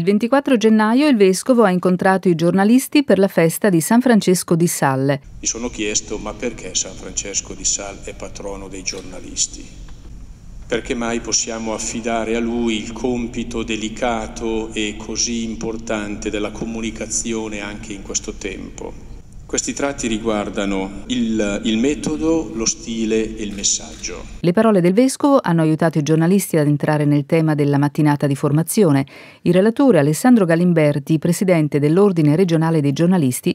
Il 24 gennaio il vescovo ha incontrato i giornalisti per la festa di San Francesco di Salle. Mi sono chiesto ma perché San Francesco di Salle è patrono dei giornalisti? Perché mai possiamo affidare a lui il compito delicato e così importante della comunicazione anche in questo tempo? Questi tratti riguardano il, il, metodo, lo stile e il messaggio. Le parole del vescovo hanno aiutato i giornalisti ad entrare nel tema della mattinata di formazione. Il relatore Alessandro Galimberti, presidente dell'Ordine regionale dei giornalisti,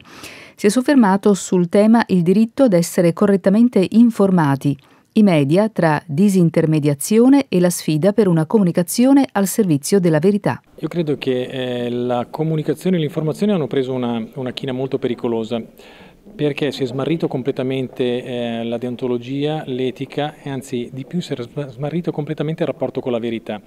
si è soffermato sul tema il diritto ad essere correttamente informati i media tra disintermediazione e la sfida per una comunicazione al servizio della verità. Io credo che eh, la comunicazione e l'informazione hanno preso una, una china molto pericolosa perché si è smarrito completamente eh, la deontologia, l'etica e anzi di più si è smarrito completamente il rapporto con la verità.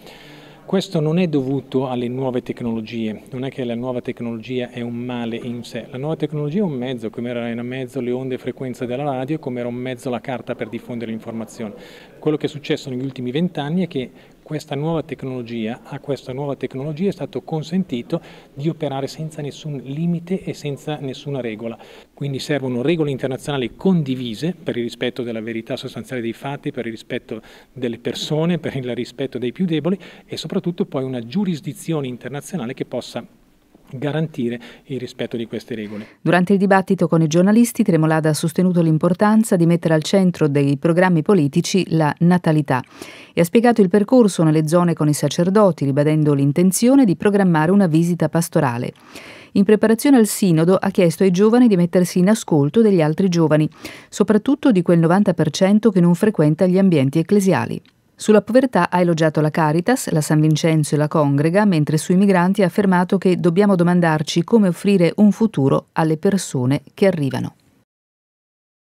Questo non è dovuto alle nuove tecnologie, non è che la nuova tecnologia è un male in sé, la nuova tecnologia è un mezzo, come era un mezzo le onde e frequenze della radio, come era un mezzo la carta per diffondere l'informazione. Quello che è successo negli ultimi vent'anni è che questa nuova tecnologia, a questa nuova tecnologia è stato consentito di operare senza nessun limite e senza nessuna regola. Quindi servono regole internazionali condivise per il rispetto della verità sostanziale dei fatti, per il rispetto delle persone, per il rispetto dei più deboli e soprattutto poi una giurisdizione internazionale che possa garantire il rispetto di queste regole. Durante il dibattito con i giornalisti, Tremolada ha sostenuto l'importanza di mettere al centro dei programmi politici la natalità e ha spiegato il percorso nelle zone con i sacerdoti, ribadendo l'intenzione di programmare una visita pastorale. In preparazione al sinodo ha chiesto ai giovani di mettersi in ascolto degli altri giovani, soprattutto di quel 90% che non frequenta gli ambienti ecclesiali. Sulla povertà ha elogiato la Caritas, la San Vincenzo e la Congrega, mentre sui migranti ha affermato che dobbiamo domandarci come offrire un futuro alle persone che arrivano.